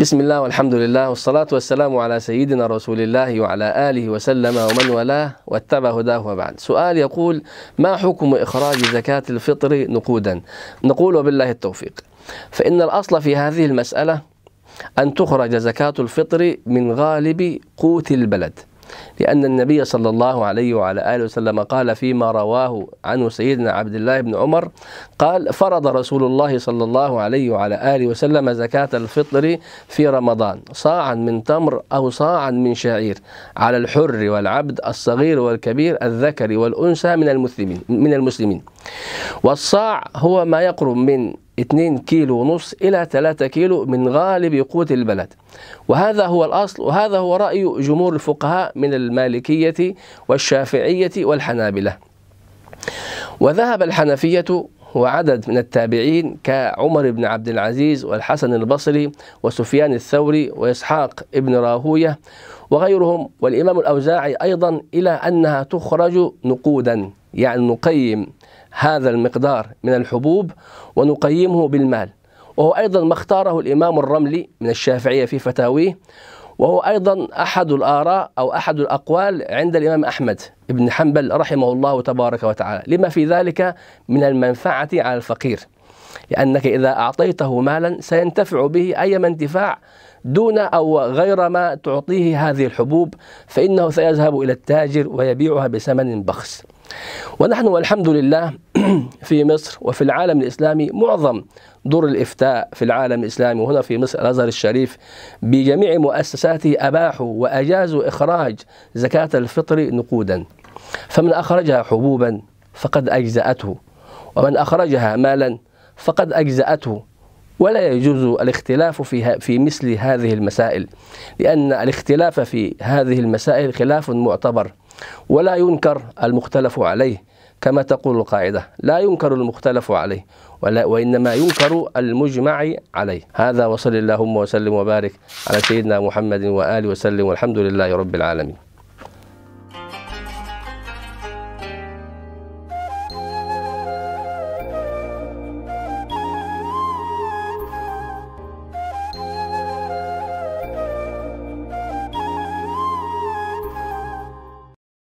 بسم الله والحمد لله والصلاة والسلام على سيدنا رسول الله وعلى آله وسلم ومن ولاه واتبع هداه وبعد سؤال يقول ما حكم إخراج زكاة الفطر نقودا نقول وبالله التوفيق فإن الأصل في هذه المسألة أن تخرج زكاة الفطر من غالب قوت البلد لأن النبي صلى الله عليه وعلى آله وسلم قال فيما رواه عنه سيدنا عبد الله بن عمر قال فرض رسول الله صلى الله عليه وعلى آله وسلم زكاة الفطر في رمضان صاعا من تمر أو صاعا من شعير على الحر والعبد الصغير والكبير الذكر والأنثى من المسلمين من المسلمين والصاع هو ما يقرب من 2 كيلو ونص إلى 3 كيلو من غالب قوت البلد وهذا هو الأصل وهذا هو رأي جمهور الفقهاء من المالكية والشافعية والحنابلة وذهب الحنفية وعدد من التابعين كعمر بن عبد العزيز والحسن البصري وسفيان الثوري وإسحاق بن راهوية وغيرهم والإمام الأوزاعي أيضا إلى أنها تخرج نقودا يعني نقيم هذا المقدار من الحبوب ونقيمه بالمال وهو أيضا ما اختاره الإمام الرملي من الشافعية في فتاويه وهو أيضا أحد الآراء أو أحد الأقوال عند الإمام أحمد بن حنبل رحمه الله تبارك وتعالى لما في ذلك من المنفعة على الفقير لأنك إذا أعطيته مالا سينتفع به أيما انتفاع دون أو غير ما تعطيه هذه الحبوب فإنه سيذهب إلى التاجر ويبيعها بثمن بخس ونحن والحمد لله في مصر وفي العالم الإسلامي معظم دور الإفتاء في العالم الإسلامي وهنا في مصر الأزهر الشريف بجميع مؤسساته أباحوا وأجازوا إخراج زكاة الفطر نقودا فمن أخرجها حبوبا فقد أجزأته ومن أخرجها مالا فقد أجزأته ولا يجوز الاختلاف في في مثل هذه المسائل لأن الاختلاف في هذه المسائل خلاف معتبر ولا ينكر المختلف عليه كما تقول القاعدة لا ينكر المختلف عليه ولا وإنما ينكر المجمع عليه هذا وصل اللهم وسلم وبارك على سيدنا محمد وآله وسلم والحمد لله رب العالمين